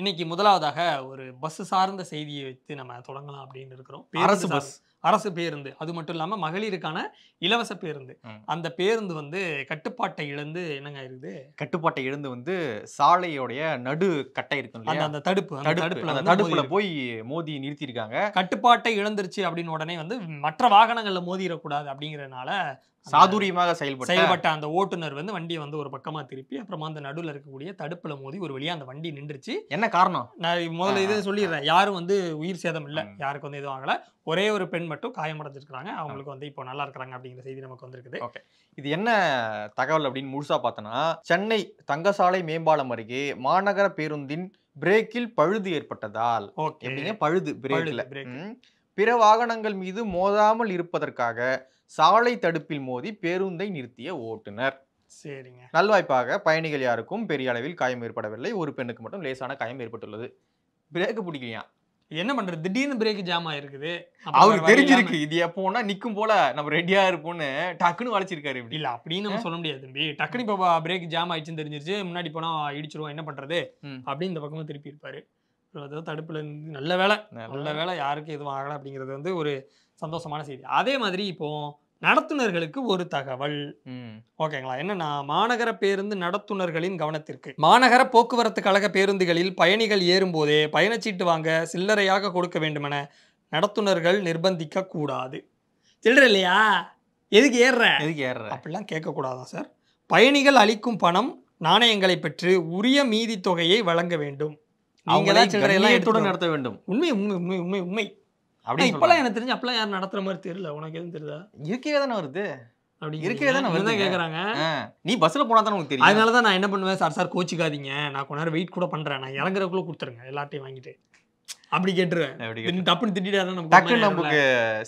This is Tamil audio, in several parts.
இன்னைக்கு முதலாவதாக ஒரு பஸ் சார்ந்த செய்தியை வைத்து நம்ம தொடங்கலாம் அப்படின்னு இருக்கிறோம் அரசு பஸ் அரசு பேருந்து அது மட்டும் இல்லாமல் மகளிருக்கான இலவச பேருந்து அந்த பேருந்து வந்து கட்டுப்பாட்டை இழந்து என்னங்க இருக்குது கட்டுப்பாட்டை இழந்து வந்து சாலையோடைய நடு கட்டை இருக்கு அந்த தடுப்பு தடுப்புல தடுப்புல போய் மோதி நிறுத்தியிருக்காங்க கட்டுப்பாட்டை இழந்துருச்சு அப்படின்னு உடனே வந்து மற்ற வாகனங்களில் மோதிடக்கூடாது அப்படிங்கிறதுனால சாதுரியமாக செயல்பட்ட செயல்பட்ட அந்த ஓட்டுநர் வந்து வண்டியை வந்து ஒரு பக்கமா திருப்பி அப்புறமா அந்த நடுவில் இருக்கக்கூடிய தடுப்புல மோதி ஒரு வழியா அந்த வண்டி நின்றுச்சு என்ன காரணம் நான் முதல்ல இது சொல்லிடுறேன் யாரும் வந்து உயிர் சேதம் இல்லை யாருக்கு வந்து எதுவும் ஆகல ஒரே ஒரு பெண் மட்டும் காயமடைஞ்சிருக்கிறாங்க அவங்களுக்கு வந்து இப்போ நல்லா இருக்கிறாங்க அப்படிங்கிற செய்தி நமக்கு வந்திருக்குது ஓகே இது என்ன தகவல் அப்படின்னு முழுசா பாத்தோம்னா சென்னை தங்கசாலை மேம்பாலம் அருகே மாநகர பேருந்தின் பிரேக்கில் பழுது ஏற்பட்டதால் ஓகே பழுது பிரேக்கில் பிற வாகனங்கள் மீது மோதாமல் இருப்பதற்காக சாலை தடுப்பில் மோதி பேருந்தை நிறுத்திய ஓட்டுநர் சரிங்க நல்வாய்ப்பாக பயணிகள் யாருக்கும் பெரிய அளவில் காயம் ஏற்படவில்லை ஒரு பெண்ணுக்கு மட்டும் லேசான காயம் ஏற்பட்டுள்ளது பிரேக் பிடிக்கிறியா என்ன பண்றது திடீர்னு பிரேக் ஜாம் ஆயிருக்குது அவரு தெரிஞ்சிருக்கு இது எப்போனா நிக்கும் போல நம்ம ரெடியா இருப்போம்னு டக்குன்னு வளைச்சிருக்காரு இப்படி இல்ல அப்படின்னு நம்ம சொல்ல முடியாது தம்பி டக்குன்னு இப்போ பிரேக் ஜாம் ஆயிடுச்சுன்னு தெரிஞ்சிருச்சு முன்னாடி போனா இடிச்சிருவோம் என்ன பண்றது அப்படின்னு இந்த பக்கமும் திருப்பி இருப்பாரு அதாவது தடுப்புல இருந்து நல்ல வேலை நல்ல வேலை யாருக்கு எதுவும் ஆகலை அப்படிங்கிறது வந்து ஒரு சந்தோஷமான செய்தி அதே மாதிரி இப்போ நடத்துனர்களுக்கு ஒரு தகவல் ஓகேங்களா என்னன்னா மாநகர பேருந்து நடத்துனர்களின் கவனத்திற்கு மாநகர போக்குவரத்து கழக பேருந்துகளில் பயணிகள் ஏறும்போதே பயணச்சீட்டு வாங்க சில்லறையாக கொடுக்க வேண்டுமென நடத்துனர்கள் நிர்பந்திக்க கூடாது சில்லற இல்லையா எதுக்கு ஏறுற எதுக்கு ஏறுற அப்படிலாம் கேட்கக்கூடாதா சார் பயணிகள் அளிக்கும் பணம் நாணயங்களை பெற்று உரிய மீதி தொகையை வழங்க வேண்டும் எடுத்துடன் நடத்த வேண்டும் உண்மை உண்மை உண்மை உண்மை உண்மை அப்படி இப்பெல்லாம் எனக்கு தெரிஞ்சு அப்பெல்லாம் யாரும் நடத்துற மாதிரி தெரியல உனக்கு எதுவும் தெரியுதா இருக்கவே தானே வருது அப்படி இருக்கவே தானே வருது கேட்குறாங்க நீ பஸ்ஸில் போனால் தான் உனக்கு தெரியும் அதனால தான் நான் என்ன பண்ணுவேன் சார் சார் கோச்சிக்காதீங்க நான் கொஞ்ச நேரம் வெயிட் கூட பண்ணுறேன் நான் இறங்குறக்குள்ளே கொடுத்துருங்க எல்லாத்தையும் வாங்கிட்டு அப்படி கேட்டுருவேன் தப்புன்னு திட்டாதான் நமக்கு நமக்கு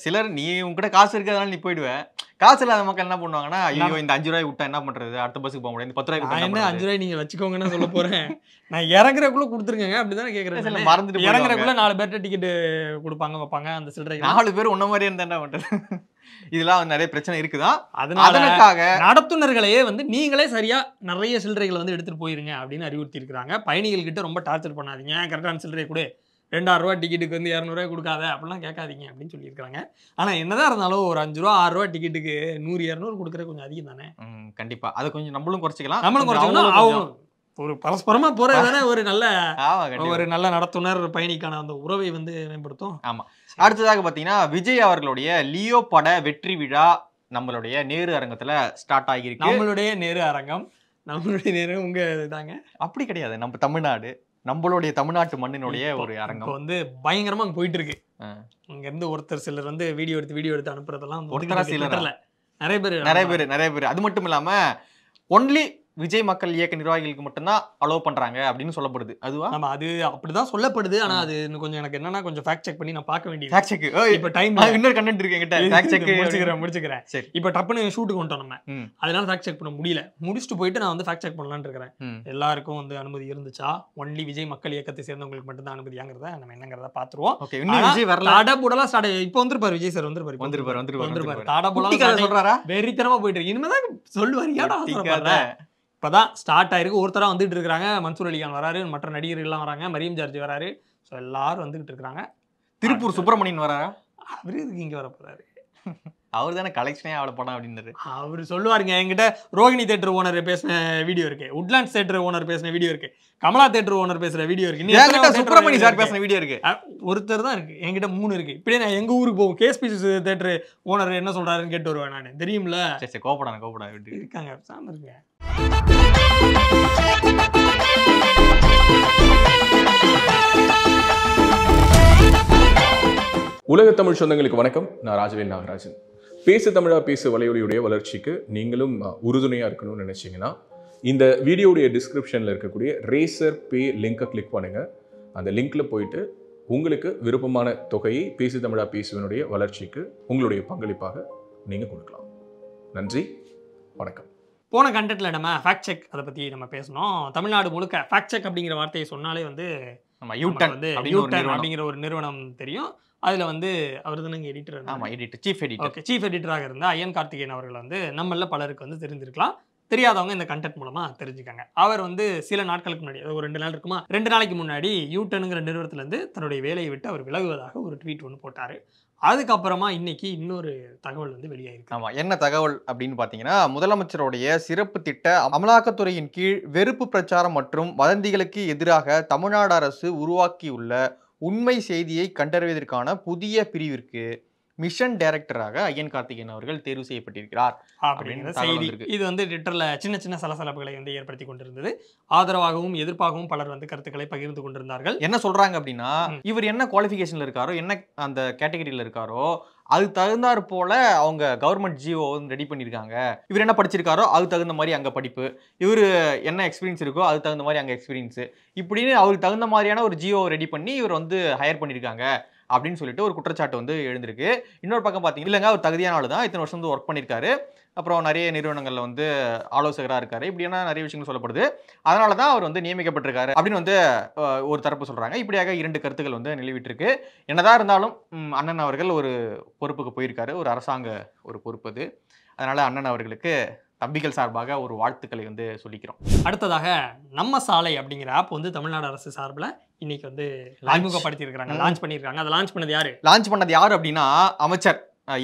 சிலர் நீ உங்ககிட்ட காசு இருக்கிறதுனால நீ போயிடுவேன் காசு இல்லாத மக்கள் என்ன பண்ணுவாங்கன்னா ஐயோ இந்த அஞ்சு ரூபாய் விட்டா என்ன பண்றது அடுத்த பஸ்ஸுக்கு போக முடியாது இந்த பத்து ரூபாய் என்ன அஞ்சு ரூபாய் நீங்க வச்சுக்கோங்கன்னு சொல்ல போறேன் நான் இறங்குறக்குள்ள கொடுத்துருங்க அப்படிதான் கேக்குறேன் மறந்துட்டு இறங்குறக்குள்ள நாலு பேர்ட்ட டிக்கெட் கொடுப்பாங்க வைப்பாங்க அந்த சில்லறை நாலு பேர் உன்ன மாதிரி இருந்தா என்ன பண்றது இதெல்லாம் நிறைய பிரச்சனை இருக்குதான் அதனால நடத்துனர்களையே வந்து நீங்களே சரியா நிறைய சில்லறைகளை வந்து எடுத்துட்டு போயிருங்க அப்படின்னு அறிவுறுத்தி இருக்கிறாங்க பயணிகள் கிட்ட ரொம்ப டார்ச்சர் பண்ணாதீங்க கரெக்டான சில்லறை கூட ரெண்டாயிரரூவா டிக்கெட்டுக்கு வந்து இரநூறுவா கொடுக்காத அப்படிலாம் கேட்காதீங்க அப்படின்னு சொல்லியிருக்காங்க ஆனால் என்னதான் இருந்தாலும் ஒரு அஞ்சு ரூபா ஆறுரூவா டிக்கெட்டுக்கு நூறு இரநூறு கொடுக்குற கொஞ்சம் அதிகம் தானே கண்டிப்பாக அது கொஞ்சம் நம்மளும் குறைச்சிக்கலாம் நம்மளும் குறைச்சிக்கலாம் ஒரு பரஸ்பரமா போறது தானே ஒரு நல்ல ஒரு நல்ல நடத்துனர் பயணிக்கான அந்த உறவை வந்து மேம்படுத்தும் ஆமா அடுத்ததாக பாத்தீங்கன்னா விஜய் அவர்களுடைய லியோ பட வெற்றி விழா நம்மளுடைய நேரு அரங்கத்துல ஸ்டார்ட் ஆகியிருக்கு நம்மளுடைய நேரு அரங்கம் நம்மளுடைய நேரம் உங்க இதுதாங்க அப்படி கிடையாது நம்ம தமிழ்நாடு நம்மளுடைய தமிழ்நாட்டு மண்ணினுடைய ஒரு அரங்கம் வந்து பயங்கரமா அங்க போயிட்டு இருக்கு இங்க இருந்து ஒருத்தர் சிலர் வந்து வீடியோ எடுத்து வீடியோ எடுத்து அனுப்புறதெல்லாம் ஒருத்தர் சிலர் நிறைய பேர் நிறைய பேர் நிறைய பேர் அது மட்டும் இல்லாம ஒன்லி விஜய் மக்கள் இயக்க நிர்வாகிகளுக்கு மட்டும்தான் அலோவ் பண்ணுறாங்க அப்படின்னு சொல்லப்படுது அதுவா நம்ம அது அப்படிதான் சொல்லப்படுது ஆனால் அது கொஞ்சம் எனக்கு என்னன்னா கொஞ்சம் ஃபேக் செக் பண்ணி நான் பார்க்க வேண்டிய ஃபேக்ட் செக் இப்போ டைம் இன்னொரு கண்டென்ட் இருக்கு என்கிட்ட செக் முடிச்சுக்கிறேன் முடிச்சுக்கிறேன் சரி இப்போ டப்புன்னு ஷூட்டுக்கு வந்துட்டோம் நம்ம அதனால ஃபேக் செக் பண்ண முடியல முடிச்சுட்டு போயிட்டு நான் வந்து ஃபேக்ட் செக் பண்ணலான்னு இருக்கிறேன் எல்லாருக்கும் வந்து அனுமதி இருந்துச்சா ஒன்லி விஜய் மக்கள் இயக்கத்தை சேர்ந்தவங்களுக்கு மட்டும்தான் அனுமதியாங்கிறத நம்ம என்னங்கிறத பார்த்துருவோம் ஓகே இன்னும் விஜய் வரல இப்போ வந்துருப்பாரு விஜய் சார் வந்துருப்பாரு வந்துருப்பாரு வந்துருப்பாரு வந்துருப்பாரு டாடா சொல்றாரா வெறித்தனமா போயிட்டு இருக்கு இனிமேதான் சொல்லுவாரு ஏடா இப்போ தான் ஸ்டார்ட் ஆயிருக்கு ஒருத்தராக வந்துட்டு இருக்கிறாங்க மன்சூர் அலிகான் வராரு மற்ற நடிகர்கள்லாம் வராங்க மரியம் ஜார்ஜ் வராரு ஸோ எல்லாரும் வந்துகிட்டு இருக்கிறாங்க திருப்பூர் சுப்பிரமணியன் வரா அவரு இங்கே வர அவர் தானே கலெக்ஷனே அவ்வளோ படம் அப்படின்னாரு அவர் சொல்லுவாருங்க என்கிட்ட ரோஹிணி தேட்டர் ஓனர் பேசின வீடியோ இருக்கு உட்லாண்ட் தேட்டர் ஓனர் பேசின வீடியோ இருக்கு கமலா தேட்டர் ஓனர் பேசுகிற வீடியோ இருக்கு என்கிட்ட சுப்பிரமணி சார் பேசின வீடியோ இருக்கு ஒருத்தர் தான் இருக்கு என்கிட்ட மூணு இருக்கு இப்படியே நான் எங்க ஊருக்கு போவோம் கேஸ்பி தேட்டர் ஓனர் என்ன சொல்றாருன்னு கேட்டு வருவேன் நான் தெரியும்ல சரி சரி கோப்படா கோப்படா இருக்காங்க சாமி இருக்க உலக தமிழ் சொந்தங்களுக்கு வணக்கம் நான் ராஜவேல் நாகராஜன் பேசு தமிழா பேசு வலையொலியுடைய வளர்ச்சிக்கு நீங்களும் உறுதுணையாக இருக்கணும்னு நினச்சிங்கன்னா இந்த வீடியோடைய டிஸ்கிரிப்ஷனில் இருக்கக்கூடிய ரேசர் பே லிங்க்கை கிளிக் பண்ணுங்கள் அந்த லிங்க்கில் போயிட்டு உங்களுக்கு விருப்பமான தொகையை பேசு தமிழாக பேசுவனுடைய வளர்ச்சிக்கு உங்களுடைய பங்களிப்பாக நீங்கள் கொடுக்கலாம் நன்றி வணக்கம் போன கண்டெக்டில் நம்ம ஃபேக்ட் செக் அதை பற்றி நம்ம பேசணும் தமிழ்நாடு முழுக்க ஃபேக்ட் செக் அப்படிங்கிற வார்த்தையை சொன்னாலே வந்து நம்ம யூட்டன் வந்து யூட்டன் அப்படிங்கிற ஒரு நிறுவனம் தெரியும் அதில் வந்து அவர் தானே எடிட்டர் ஆமாம் editor chief editor okay chief எடிட்டராக இருந்த ஐயன் கார்த்திகேயன் அவர்கள் வந்து நம்மள பலருக்கு வந்து தெரிஞ்சிருக்கலாம் தெரியாதவங்க இந்த கண்டென்ட் மூலமாக தெரிஞ்சுக்காங்க அவர் வந்து சில நாட்களுக்கு முன்னாடி ஒரு ரெண்டு நாள் இருக்குமா ரெண்டு நாளைக்கு முன்னாடி யூட்டனுங்கிற நிறுவனத்துலேருந்து தன்னுடைய வேலையை விட்டு அவர் விலகுவதாக ஒரு ட்வீட் ஒன்று போட்டார் அதுக்கப்புறமா இன்னைக்கு இன்னொரு தகவல் வந்து வெளியாயிருக்கு ஆமாம் என்ன தகவல் அப்படின்னு பார்த்தீங்கன்னா முதலமைச்சருடைய சிறப்பு திட்ட அமலாக்கத்துறையின் கீழ் வெறுப்பு பிரச்சாரம் மற்றும் வதந்திகளுக்கு எதிராக தமிழ்நாடு அரசு உருவாக்கியுள்ள உண்மை செய்தியை கண்டறிவதற்கான புதிய பிரிவிற்கு மிஷன் டைரக்டராக ஐயன் கார்த்திகேயன் அவர்கள் தேர்வு செய்யப்பட்டிருக்கிறார் அப்படிங்கிற செய்தி இது வந்து ட்விட்டரில் சின்ன சின்ன சலசலப்புகளை வந்து ஏற்படுத்தி கொண்டிருந்தது ஆதரவாகவும் எதிர்ப்பாகவும் பலர் வந்து கருத்துக்களை பகிர்ந்து கொண்டிருந்தார்கள் என்ன சொல்றாங்க அப்படின்னா இவர் என்ன குவாலிபிகேஷன்ல இருக்காரோ என்ன அந்த கேட்டகரியில் இருக்காரோ அது தகுந்தாற் போல அவங்க கவர்மெண்ட் ஜிஓ வந்து ரெடி பண்ணியிருக்காங்க இவர் என்ன படிச்சிருக்காரோ அது தகுந்த மாதிரி அங்கே படிப்பு இவர் என்ன எக்ஸ்பீரியன்ஸ் இருக்கோ அது தகுந்த மாதிரி அங்கே எக்ஸ்பீரியன்ஸு இப்படின்னு அவருக்கு தகுந்த மாதிரியான ஒரு ஜியோ ரெடி பண்ணி இவர் வந்து ஹையர் பண்ணியிருக்காங்க அப்படின்னு சொல்லிட்டு ஒரு குற்றச்சாட்டு வந்து எழுந்திருக்கு இன்னொரு பக்கம் பார்த்திங்க இல்லைங்க அவர் தகுதியான ஆள் தான் இத்தனை வருஷம் வந்து ஒர்க் பண்ணியிருக்காரு அப்புறம் நிறைய நிறுவனங்களில் வந்து ஆலோசகராக இருக்கார் இப்படியான நிறைய விஷயங்கள் சொல்லப்படுது அதனால தான் அவர் வந்து நியமிக்கப்பட்டிருக்காரு அப்படின்னு வந்து ஒரு தரப்பு சொல்கிறாங்க இப்படியாக இரண்டு கருத்துக்கள் வந்து நிலவிட்டிருக்கு என்னதான் இருந்தாலும் அண்ணன் அவர்கள் ஒரு பொறுப்புக்கு போயிருக்காரு ஒரு அரசாங்க ஒரு பொறுப்பு அது அதனால் அண்ணன் அவர்களுக்கு தம்பிகள் சார்பாக ஒரு வாழ்த்துக்களை வந்து சொல்லிக்கிறோம் அடுத்ததாக நம்ம சாலை அப்படிங்கிற ஆப் வந்து தமிழ்நாடு அரசு சார்பில் இன்னைக்கு வந்து அறிமுகப்படுத்தியிருக்கிறாங்க லான்ச் பண்ணியிருக்காங்க அதை லான்ச் பண்ணது யாரு லான்ச் பண்ணது யார் அப்படின்னா அமைச்சர்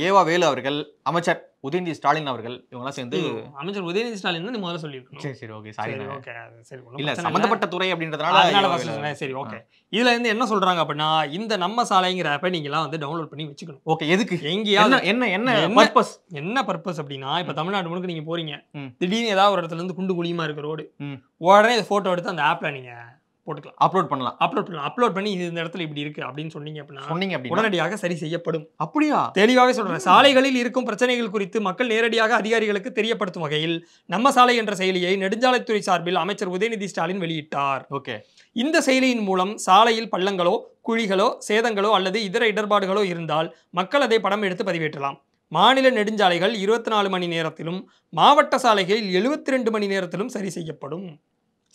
ஏவா வேலு அவர்கள் அமைச்சர் உதயநிதி ஸ்டாலின் அவர்கள் இவங்கெல்லாம் சேர்ந்து அமைச்சர் உதயநிதி ஸ்டாலின் தான் முதல்ல சொல்லியிருக்கோம் சரி சரி ஓகே சாரி ஓகே சரி சம்மந்தப்பட்ட துறை அப்படின்றதுனால அதனால சரி ஓகே இதுல இருந்து என்ன சொல்றாங்க அப்படின்னா இந்த நம்ம சாலைங்கிற ஆப்பை நீங்கலாம் வந்து டவுன்லோட் பண்ணி வச்சுக்கணும் ஓகே எதுக்கு எங்கேயாவது என்ன என்ன பர்பஸ் என்ன பர்பஸ் அப்படின்னா இப்போ தமிழ்நாடு முழுக்க நீங்க போறீங்க திடீர்னு ஏதாவது ஒரு இடத்துல இருந்து குண்டு குழியுமா இருக்க ரோடு உடனே போட்டோ எடுத்து அந்த ஆப்ல நீங்க போட்டுக்கலாம் அப்லோட் பண்ணலாம் அப்லோட் பண்ணலாம் அப்லோட் பண்ணி இது இந்த இடத்துல இப்படி இருக்கு அப்படின்னு சொன்னீங்க அப்படின்னா சொன்னீங்க உடனடியாக சரி செய்யப்படும் அப்படியா தெளிவாக சொல்றேன் சாலைகளில் இருக்கும் பிரச்சனைகள் குறித்து மக்கள் நேரடியாக அதிகாரிகளுக்கு தெரியப்படுத்தும் வகையில் நம்ம சாலை என்ற செயலியை நெடுஞ்சாலைத்துறை சார்பில் அமைச்சர் உதயநிதி ஸ்டாலின் வெளியிட்டார் ஓகே இந்த செயலியின் மூலம் சாலையில் பள்ளங்களோ குழிகளோ சேதங்களோ அல்லது இதர இடர்பாடுகளோ இருந்தால் மக்கள் அதை படம் எடுத்து பதிவேற்றலாம் மாநில நெடுஞ்சாலைகள் இருபத்தி நாலு மணி நேரத்திலும் மாவட்ட சாலைகளில் எழுபத்தி ரெண்டு மணி நேரத்திலும் சரி செய்யப்படும்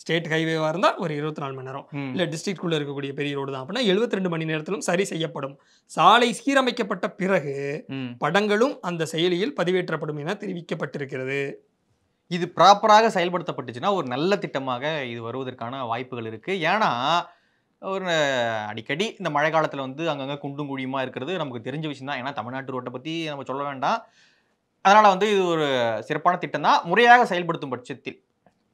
ஸ்டேட் ஹைவேவாக இருந்தால் ஒரு இருபத்தி நாலு மணி நேரம் இல்லை டிஸ்ட்ரிக்ட்குள்ளே இருக்கக்கூடிய பெரிய ரோடு தான் அப்படின்னா எழுபத்தி ரெண்டு மணி நேரத்திலும் சரி செய்யப்படும் சாலை சீரமைக்கப்பட்ட பிறகு படங்களும் அந்த செயலியில் பதிவேற்றப்படும் என தெரிவிக்கப்பட்டிருக்கிறது இது ப்ராப்பராக செயல்படுத்தப்பட்டுச்சுன்னா ஒரு நல்ல திட்டமாக இது வருவதற்கான வாய்ப்புகள் இருக்குது ஏன்னா ஒரு அடிக்கடி இந்த மழை காலத்தில் வந்து அங்கங்கே குண்டும் குழியுமாக இருக்கிறது நமக்கு தெரிஞ்ச விஷயம் தான் ஏன்னா தமிழ்நாட்டு ரோட்டை பற்றி நம்ம சொல்ல வேண்டாம் அதனால் வந்து இது ஒரு சிறப்பான திட்டம் தான் முறையாக செயல்படுத்தும் பட்சத்தில்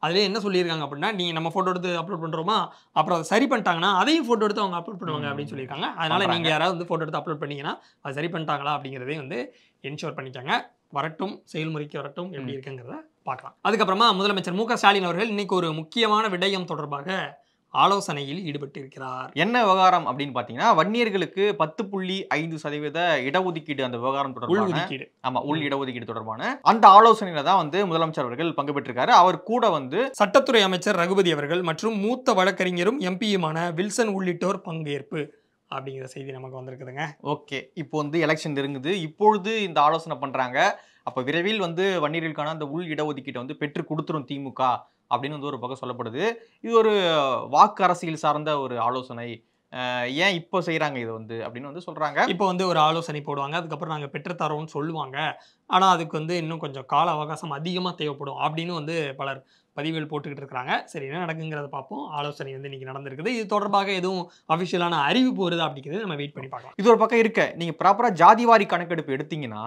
அதுலேயே என்ன சொல்லியிருக்காங்க அப்படின்னா நீங்கள் நம்ம ஃபோட்டோ எடுத்து அப்லோட் பண்ணுறோமா அப்புறம் அதை சரி பண்ணிட்டாங்கன்னா அதையும் ஃபோட்டோ எடுத்து அவங்க அப்லோட் பண்ணுவாங்க அப்படின்னு சொல்லியிருக்காங்க அதனால் நீங்கள் யாராவது வந்து ஃபோட்டோ எடுத்து அப்லோட் பண்ணிங்கன்னா அதை சரி பண்ணிட்டாங்களா அப்படிங்கிறதையும் வந்து என்ஷோர் பண்ணிக்காங்க வரட்டும் செயல்முறைக்கு வரட்டும் எப்படி இருக்குங்கிறத பார்க்கலாம் அதுக்கப்புறமா முதலமைச்சர் மு ஸ்டாலின் அவர்கள் இன்னைக்கு ஒரு முக்கியமான விடயம் தொடர்பாக ஆலோசனையில் ஈடுபட்டிருக்கிறார் என்ன விவகாரம் அப்படின்னு பார்த்தீங்கன்னா வன்னியர்களுக்கு பத்து புள்ளி ஐந்து சதவீத இடஒதுக்கீடு அந்த விவகாரம் தொடர்பான ஆமா உள் இடஒதுக்கீடு தொடர்பான அந்த ஆலோசனையில தான் வந்து முதலமைச்சர் அவர்கள் பங்கு பெற்றிருக்காரு அவர் கூட வந்து சட்டத்துறை அமைச்சர் ரகுபதி அவர்கள் மற்றும் மூத்த வழக்கறிஞரும் எம்பியுமான வில்சன் உள்ளிட்டோர் பங்கேற்பு அப்படிங்கிற செய்தி நமக்கு வந்திருக்குதுங்க ஓகே இப்போ வந்து எலெக்ஷன் நெருங்குது இப்பொழுது இந்த ஆலோசனை பண்ணுறாங்க அப்போ விரைவில் வந்து வன்னியர்களுக்கான அந்த உள் இடஒதுக்கீட்டை வந்து பெற்று கொடுத்துரும் திமுக அப்படின்னு வந்து ஒரு பக்கம் சொல்லப்படுது இது ஒரு வாக்கு அரசியல் சார்ந்த ஒரு ஆலோசனை ஏன் இப்போ செய்கிறாங்க இதை வந்து அப்படின்னு வந்து சொல்கிறாங்க இப்போ வந்து ஒரு ஆலோசனை போடுவாங்க அதுக்கப்புறம் நாங்கள் பெற்றுத்தரோன்னு சொல்லுவாங்க ஆனால் அதுக்கு வந்து இன்னும் கொஞ்சம் கால அவகாசம் அதிகமாக தேவைப்படும் அப்படின்னு வந்து பலர் பதிவுகள் போட்டுக்கிட்டு இருக்கிறாங்க சரி என்ன நடக்குங்கிறத பார்ப்போம் ஆலோசனை வந்து இன்றைக்கி நடந்திருக்குது இது தொடர்பாக எதுவும் அஃபிஷியலான அறிவு போகிறது அப்படிங்கிறது நம்ம வெயிட் பண்ணி பார்க்கலாம் இது ஒரு பக்கம் இருக்க நீங்கள் ப்ராப்பராக ஜாதிவாரி கணக்கெடுப்பு எடுத்தீங்கன்னா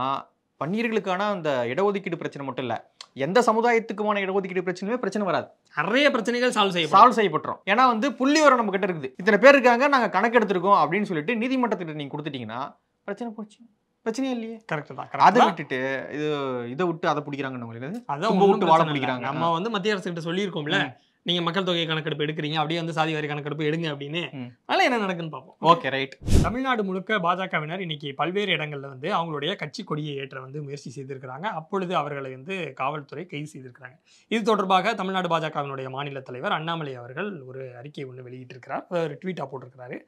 பன்னீர்களுக்கான அந்த இடஒதுக்கீடு பிரச்சனை மட்டும் இல்லை எந்த சமுதாயத்துக்குமான இடஒதுக்கீடு பிரச்சனையுமே பிரச்சனை வராது நிறைய பிரச்சனைகள் சால்வ் செய்ய சால்வ் செய்யப்பட்டுரும் ஏன்னா வந்து புள்ளி வர நம்ம கிட்ட இருக்குது இத்தனை பேர் இருக்காங்க நாங்கள் கணக்கெடுத்திருக்கோம் அப்படின்னு சொல்லிட்டு நீதிமன்றத்தில் நீங்கள் கொடுத்துட்டீங்கன்னா பிரச்சனை போச்சு பிரச்சனையே இல்லையே கரெக்ட் தான் அதை விட்டுட்டு இது இதை விட்டு அதை பிடிக்கிறாங்கன்னு அதான் விட்டு வாழ பிடிக்கிறாங்க நம்ம வந்து மத்திய அரசு கிட்ட சொல்லியிருக்கோம்ல நீங்க மக்கள் தொகை கணக்கெடுப்பு எடுக்கிறீங்க அப்படியே வந்து சாதி வாரி கணக்கெடுப்பு எடுங்க அப்படின்னு அதனால என்ன நடக்குன்னு பார்ப்போம் ஓகே ரைட் தமிழ்நாடு முழுக்க பாஜகவினர் இன்னைக்கு பல்வேறு இடங்கள்ல வந்து அவங்களுடைய கட்சி கொடியை ஏற்ற வந்து முயற்சி செய்திருக்கிறாங்க அப்பொழுது அவர்களை வந்து காவல்துறை கைது செய்திருக்கிறாங்க இது தொடர்பாக தமிழ்நாடு பாஜகவினுடைய மாநில தலைவர் அண்ணாமலை அவர்கள் ஒரு அறிக்கை ஒன்று வெளியிட்டிருக்கிறார் ஒரு ட்வீட்டாக போட்டிருக்கிறாரு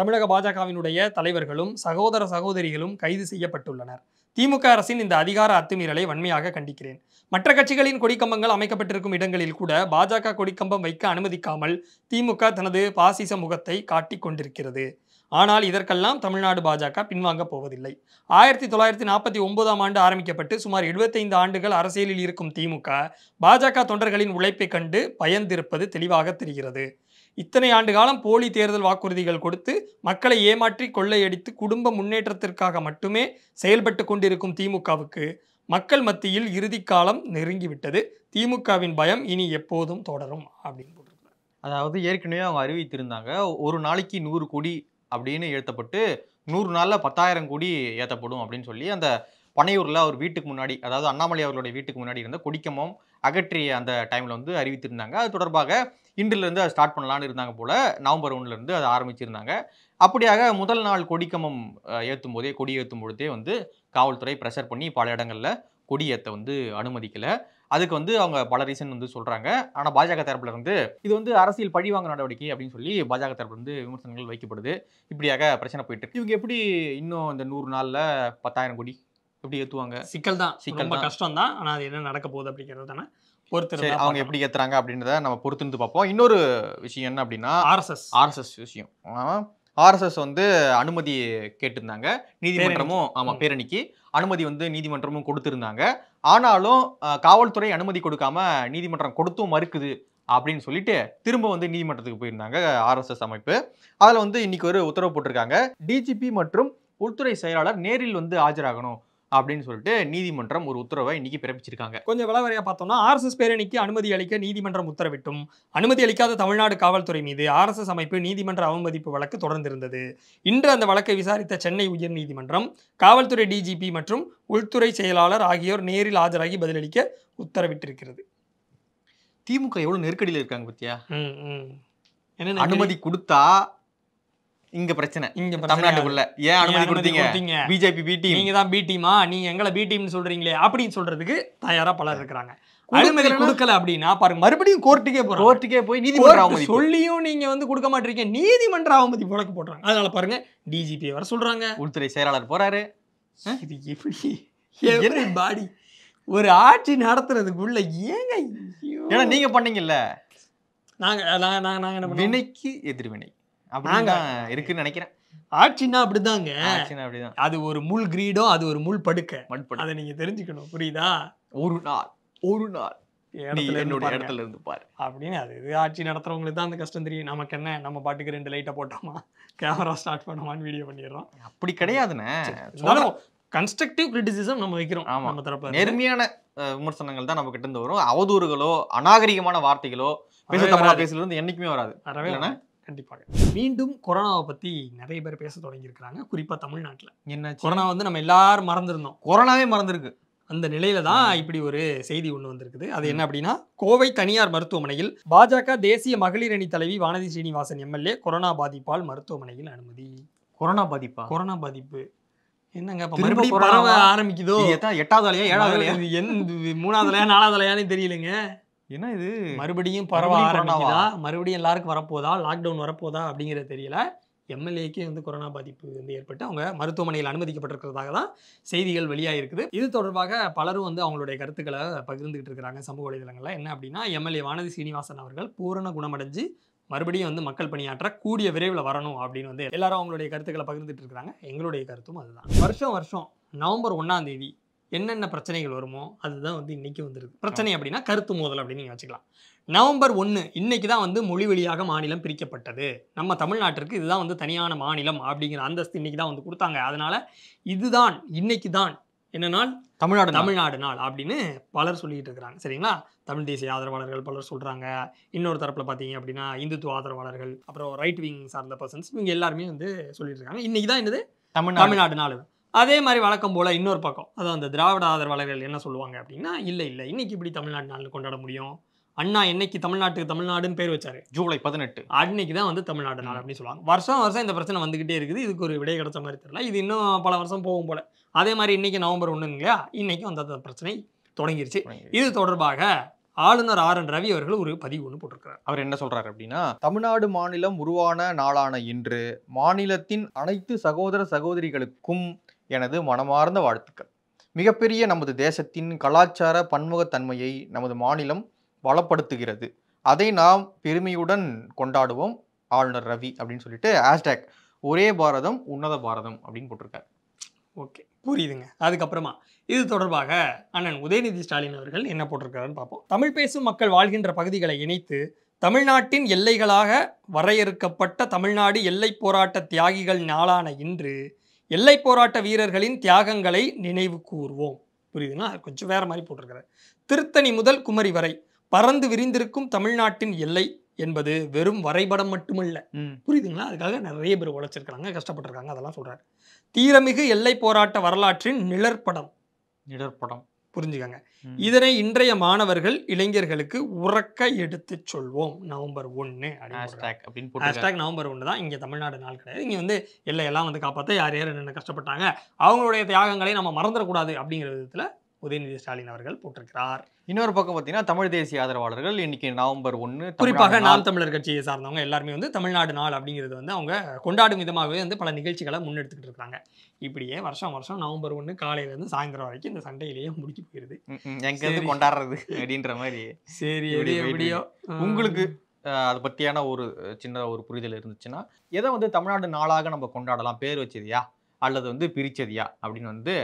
தமிழக பாஜகவினுடைய தலைவர்களும் சகோதர சகோதரிகளும் கைது செய்யப்பட்டுள்ளனர் திமுக அரசின் இந்த அதிகார அத்துமீறலை வன்மையாக கண்டிக்கிறேன் மற்ற கட்சிகளின் கொடிக்கம்பங்கள் அமைக்கப்பட்டிருக்கும் இடங்களில் கூட பாஜக கொடிக்கம்பம் வைக்க அனுமதிக்காமல் திமுக தனது பாசிச முகத்தை காட்டிக் கொண்டிருக்கிறது ஆனால் இதற்கெல்லாம் தமிழ்நாடு பாஜக பின்வாங்க போவதில்லை ஆயிரத்தி தொள்ளாயிரத்தி நாற்பத்தி ஒன்பதாம் ஆண்டு ஆரம்பிக்கப்பட்டு சுமார் எழுபத்தைந்து ஆண்டுகள் அரசியலில் இருக்கும் திமுக பாஜக தொண்டர்களின் உழைப்பை கண்டு பயந்திருப்பது தெளிவாக தெரிகிறது இத்தனை ஆண்டு காலம் போலி தேர்தல் வாக்குறுதிகள் கொடுத்து மக்களை ஏமாற்றி கொள்ளையடித்து குடும்ப முன்னேற்றத்திற்காக மட்டுமே செயல்பட்டு கொண்டிருக்கும் திமுகவுக்கு மக்கள் மத்தியில் இறுதி காலம் நெருங்கிவிட்டது திமுகவின் பயம் இனி எப்போதும் தொடரும் அப்படின்னு போட்டிருக்காங்க அதாவது ஏற்கனவே அவங்க அறிவித்திருந்தாங்க ஒரு நாளைக்கு நூறு கோடி அப்படின்னு ஏற்றப்பட்டு நூறு நாளில் பத்தாயிரம் கோடி ஏற்றப்படும் அப்படின்னு சொல்லி அந்த பனையூரில் அவர் வீட்டுக்கு முன்னாடி அதாவது அண்ணாமலை அவர்களுடைய வீட்டுக்கு முன்னாடி இருந்த கொடிக்கமம் அகற்றிய அந்த டைமில் வந்து அறிவித்திருந்தாங்க அது தொடர்பாக இன்றிலிருந்து அதை ஸ்டார்ட் பண்ணலான்னு இருந்தாங்க போல் நவம்பர் ஒன்றுலேருந்து அதை ஆரம்பிச்சிருந்தாங்க அப்படியாக முதல் நாள் கொடிக்கமம் ஏற்றும் போதே கொடி ஏற்றும் பொழுதே வந்து காவல்துறை ப்ரெஷர் பண்ணி பல இடங்களில் கொடியேற்ற வந்து அனுமதிக்கலை அதுக்கு வந்து அவங்க பல ரீசன் வந்து சொல்கிறாங்க ஆனால் பாஜக தரப்பில் இருந்து இது வந்து அரசியல் பழிவாங்க நடவடிக்கை அப்படின்னு சொல்லி பாஜக தரப்பில் இருந்து விமர்சனங்கள் வைக்கப்படுது இப்படியாக பிரச்சனை போயிட்டு இருக்கு இவங்க எப்படி இன்னும் இந்த நூறு நாளில் பத்தாயிரம் கோடி எப்படி ஏற்றுவாங்க சிக்கல் தான் சிக்கல் ரொம்ப கஷ்டம் தான் ஆனால் அது என்ன நடக்க போகுது அப்படிங்கிறது தானே பொறுத்து அவங்க எப்படி ஏற்றுறாங்க அப்படின்றத நம்ம பொறுத்திருந்து பார்ப்போம் இன்னொரு விஷயம் என்ன அப்படின்னா ஆர்எஸ்எஸ் ஆர்எஸ்எஸ் விஷயம் ஆர்எஸ்எஸ் வந்து அனுமதி கேட்டிருந்தாங்க நீதிமன்றமும் ஆமாம் பேரணிக்கு அனுமதி வந்து நீதிமன்றமும் கொடுத்துருந்தாங்க ஆனாலும் காவல்துறை அனுமதி கொடுக்காம நீதிமன்றம் கொடுத்தும் மறுக்குது அப்படின்னு சொல்லிட்டு திரும்ப வந்து நீதிமன்றத்துக்கு போயிருந்தாங்க ஆர்எஸ்எஸ் அமைப்பு அதில் வந்து இன்னைக்கு ஒரு உத்தரவு போட்டிருக்காங்க டிஜிபி மற்றும் உள்துறை செயலாளர் நேரில் வந்து ஆஜராகணும் அப்படின்னு சொல்லிட்டு நீதிமன்றம் ஒரு உத்தரவை இன்னைக்கு பிறப்பிச்சிருக்காங்க கொஞ்சம் விளவரையா பார்த்தோம்னா ஆர்எஸ்எஸ் பேரணிக்கு அனுமதி அளிக்க நீதிமன்றம் உத்தரவிட்டும் அனுமதி அளிக்காத தமிழ்நாடு காவல்துறை மீது ஆர்எஸ்எஸ் அமைப்பு நீதிமன்ற அவமதிப்பு வழக்கு தொடர்ந்து இருந்தது இன்று அந்த வழக்கை விசாரித்த சென்னை உயர்நீதிமன்றம் காவல்துறை டிஜிபி மற்றும் உள்துறை செயலாளர் ஆகியோர் நேரில் ஆஜராகி பதிலளிக்க உத்தரவிட்டிருக்கிறது திமுக எவ்வளவு நெருக்கடியில் இருக்காங்க பத்தியா அனுமதி கொடுத்தா இங்க பிரச்சனை இங்க தமிழ்நாட்டுக்குள்ள ஏன் அனுமதி கொடுத்தீங்க பிஜேபி பி டீம் நீங்க தான் பி டீமா நீங்க எங்களை பி டீம் சொல்றீங்களே அப்படின்னு சொல்றதுக்கு தயாரா பலர் இருக்கிறாங்க அனுமதி கொடுக்கல அப்படின்னா பாருங்க மறுபடியும் கோர்ட்டுக்கே போற கோர்ட்டுக்கே போய் நீதிமன்ற சொல்லியும் நீங்க வந்து கொடுக்க மாட்டீங்க நீதிமன்ற அவமதி வழக்கு போடுறாங்க அதனால பாருங்க டிஜிபி வர சொல்றாங்க உள்துறை செயலாளர் போறாரு இது எப்படி பாடி ஒரு ஆட்சி நடத்துறதுக்குள்ள ஏங்க ஏன்னா நீங்க பண்ணீங்கல்ல நாங்க நாங்க நாங்க என்ன வினைக்கு எதிர்வினை இருக்குன்னு நினைக்கிறேன் ஆட்சின்னா அப்படிதாங்க அப்படிதான் அது ஒரு முள் கிரீடோ அது ஒரு முள் படுக்கை மண்படு அதை நீங்க தெரிஞ்சுக்கணும் புரியுதா ஒரு நாள் ஒரு நாள் என்னோட இடத்துல இருந்து பாரு அப்படின்னு அது ஆட்சி நடத்துறவங்களுக்கு தான் அந்த கஷ்டம் தெரியும் நமக்கு என்ன நம்ம பாட்டுக்கு ரெண்டு லைட்டா போட்டோமா கேமரா ஸ்டார்ட் பண்ணோமான்னு வீடியோ பண்ணிடுறோம் அப்படி கிடையாதுண்ணே கன்ஸ்ட்ரக்டிவ் கிரிட்டிசிசம் நம்ம வைக்கிறோம் ஆமா நம்ம தரப்பு நேர்மையான விமர்சனங்கள் தான் நம்ம கிட்ட இருந்து வரும் அவதூறுகளோ அநாகரிகமான வார்த்தைகளோ பேச தமிழா பேசுறது என்னைக்குமே வராது கண்டிப்பாக மீண்டும் கொரோனாவை பற்றி நிறைய பேர் பேச தொடங்கியிருக்கிறாங்க குறிப்பாக தமிழ்நாட்டில் என்ன கொரோனா வந்து நம்ம எல்லாரும் மறந்துருந்தோம் கொரோனாவே மறந்துருக்கு அந்த நிலையில தான் இப்படி ஒரு செய்தி ஒன்று வந்திருக்குது அது என்ன அப்படின்னா கோவை தனியார் மருத்துவமனையில் பாஜக தேசிய மகளிர் அணி தலைவி வானதி ஸ்ரீனிவாசன் எம்எல்ஏ கொரோனா பாதிப்பால் மருத்துவமனையில் அனுமதி கொரோனா பாதிப்பா கொரோனா பாதிப்பு என்னங்க பரவ ஆரம்பிக்குதோ எட்டாவது ஏழாவது மூணாவது நாலாவது தெரியலங்க ஏன்னா இது மறுபடியும் பரவ மறுபடியும் எல்லாருக்கும் வரப்போதா லாக்டவுன் வரப்போதா அப்படிங்கிறது தெரியல எம்எல்ஏக்கே வந்து கொரோனா பாதிப்பு வந்து ஏற்பட்டு அவங்க மருத்துவமனையில் அனுமதிக்கப்பட்டிருக்கிறதாக தான் செய்திகள் வெளியாக இருக்குது இது தொடர்பாக பலரும் வந்து அவங்களுடைய கருத்துக்களை பகிர்ந்துகிட்டு இருக்கிறாங்க சமூக வலைதளங்களில் என்ன அப்படின்னா எம்எல்ஏ வானதி சீனிவாசன் அவர்கள் பூரண குணமடைஞ்சு மறுபடியும் வந்து மக்கள் பணியாற்ற கூடிய விரைவில் வரணும் அப்படின்னு வந்து எல்லாரும் அவங்களுடைய கருத்துக்களை பகிர்ந்துட்டு இருக்கிறாங்க எங்களுடைய கருத்தும் அதுதான் வருஷம் வருஷம் நவம்பர் ஒன்றாம் தேதி என்னென்ன பிரச்சனைகள் வருமோ அதுதான் வந்து இன்றைக்கி வந்துருக்கு பிரச்சனை அப்படின்னா கருத்து மோதல் அப்படின்னு நீங்கள் வச்சுக்கலாம் நவம்பர் ஒன்று இன்றைக்கி தான் வந்து மொழி வழியாக மாநிலம் பிரிக்கப்பட்டது நம்ம தமிழ்நாட்டிற்கு இதுதான் வந்து தனியான மாநிலம் அப்படிங்கிற அந்தஸ்து இன்னைக்கு தான் வந்து கொடுத்தாங்க அதனால் இதுதான் இன்றைக்கி தான் என்ன நாள் தமிழ்நாடு தமிழ்நாடு நாள் அப்படின்னு பலர் சொல்லிட்டு இருக்கிறாங்க சரிங்களா தமிழ் தேசிய ஆதரவாளர்கள் பலர் சொல்கிறாங்க இன்னொரு தரப்பில் பார்த்தீங்க அப்படின்னா இந்துத்துவ ஆதரவாளர்கள் அப்புறம் ரைட் விங் சார்ந்த பர்சன்ஸ் இவங்க எல்லாருமே வந்து சொல்லிட்டு இருக்காங்க இன்றைக்கி தான் என்னது தமிழ் தமிழ்நாடு நாள் அதே மாதிரி வழக்கம் போல் இன்னொரு பக்கம் அதான் அந்த திராவிட ஆதரவாளர்கள் என்ன சொல்லுவாங்க அப்படின்னா இல்லை இல்லை இன்றைக்கி இப்படி தமிழ்நாடு நாள் கொண்டாட முடியும் அண்ணா என்னைக்கு தமிழ்நாட்டுக்கு தமிழ்நாடுன்னு பேர் வச்சாரு ஜூலை பதினெட்டு அன்னைக்கு தான் வந்து தமிழ்நாடு நாள் அப்படின்னு சொல்லுவாங்க வருஷம் வருஷம் இந்த பிரச்சனை வந்துகிட்டே இருக்குது இதுக்கு ஒரு விடை கிடச்ச மாதிரி தெரியல இது இன்னும் பல வருஷம் போகும் போல அதே மாதிரி இன்னைக்கு நவம்பர் ஒன்றுங்க இல்லையா வந்து அந்த பிரச்சனை தொடங்கிருச்சு இது தொடர்பாக ஆளுநர் ஆர் என் ரவி அவர்கள் ஒரு பதிவு ஒன்று போட்டிருக்கிறார் அவர் என்ன சொல்றாரு அப்படின்னா தமிழ்நாடு மாநிலம் உருவான நாளான இன்று மாநிலத்தின் அனைத்து சகோதர சகோதரிகளுக்கும் எனது மனமார்ந்த வாழ்த்துக்கள் மிகப்பெரிய நமது தேசத்தின் கலாச்சார பன்முகத்தன்மையை நமது மாநிலம் வளப்படுத்துகிறது அதை நாம் பெருமையுடன் கொண்டாடுவோம் ஆளுநர் ரவி அப்படின்னு சொல்லிட்டு ஹேஷ்டேக் ஒரே பாரதம் உன்னத பாரதம் அப்படின்னு போட்டிருக்காரு ஓகே புரியுதுங்க அதுக்கப்புறமா இது தொடர்பாக அண்ணன் உதயநிதி ஸ்டாலின் அவர்கள் என்ன போட்டிருக்காருன்னு பார்ப்போம் தமிழ் பேசும் மக்கள் வாழ்கின்ற பகுதிகளை இணைத்து தமிழ்நாட்டின் எல்லைகளாக வரையறுக்கப்பட்ட தமிழ்நாடு எல்லை போராட்ட தியாகிகள் நாளான இன்று எல்லை போராட்ட வீரர்களின் தியாகங்களை நினைவு கூறுவோம் புரியுதுன்னா கொஞ்சம் வேற மாதிரி போட்டிருக்கிறார் திருத்தணி முதல் குமரி வரை பறந்து விரிந்திருக்கும் தமிழ்நாட்டின் எல்லை என்பது வெறும் வரைபடம் மட்டுமல்ல புரியுதுங்களா அதுக்காக நிறைய பேர் உழைச்சிருக்கிறாங்க கஷ்டப்பட்டிருக்காங்க அதெல்லாம் சொல்கிறார் தீரமிகு எல்லை போராட்ட வரலாற்றின் நிழற்படம் நிழற்படம் புரிஞ்சுக்கங்க இதனை இன்றைய மாணவர்கள் இளைஞர்களுக்கு உறக்க எடுத்து சொல்வோம் நவம்பர் ஒன்று நவம்பர் ஒன்று தான் இங்கே தமிழ்நாடு நாள் கிடையாது இங்கே வந்து எல்லாம் வந்து காப்பாற்ற யார் யார் என்னென்ன கஷ்டப்பட்டாங்க அவங்களுடைய தியாகங்களை நம்ம மறந்துடக்கூடாது அப்படிங்கிற விதத்தில் உதயநிதி ஸ்டாலின் அவர்கள் போட்டிருக்கிறார் இன்னொரு பக்கம் பார்த்தீங்கன்னா தமிழ் தேசிய ஆதரவாளர்கள் இன்னைக்கு நவம்பர் ஒன்று குறிப்பாக நாம் தமிழர் கட்சியை சார்ந்தவங்க எல்லாருமே வந்து தமிழ்நாடு நாள் அப்படிங்கிறது வந்து அவங்க கொண்டாடும் விதமாகவே வந்து பல நிகழ்ச்சிகளை முன்னெடுத்துட்டு இருக்காங்க இப்படியே வருஷம் வருஷம் நவம்பர் ஒன்று காலையிலேருந்து சாயந்தரம் வரைக்கும் இந்த சண்டையிலேயே முடிச்சு போயிருது எங்கேருந்து கொண்டாடுறது அப்படின்ற மாதிரி சரி எப்படியோ உங்களுக்கு அதை பற்றியான ஒரு சின்ன ஒரு புரிதல் இருந்துச்சுன்னா எதை வந்து தமிழ்நாடு நாளாக நம்ம கொண்டாடலாம் பேர் வச்சதியா அல்லது வந்து பிரிச்சதியா அப்படின்னு வந்து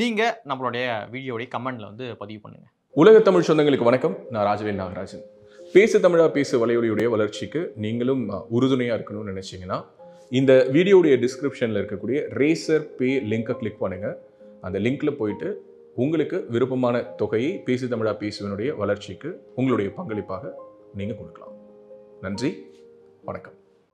நீங்கள் நம்மளுடைய வீடியோடைய கமெண்டில் வந்து பதிவு பண்ணுங்கள் உலக தமிழ் சொந்தங்களுக்கு வணக்கம் நான் ராஜவேல் நாகராஜன் பேசு தமிழா பேசு வலையொலியுடைய வளர்ச்சிக்கு நீங்களும் உறுதுணையாக இருக்கணும்னு நினச்சிங்கன்னா இந்த வீடியோடைய டிஸ்கிரிப்ஷனில் இருக்கக்கூடிய ரேசர் பே லிங்கை கிளிக் பண்ணுங்கள் அந்த லிங்க்கில் போயிட்டு உங்களுக்கு விருப்பமான தொகையை பேசு தமிழாக பேசுவனுடைய வளர்ச்சிக்கு உங்களுடைய பங்களிப்பாக நீங்கள் கொடுக்கலாம் நன்றி வணக்கம்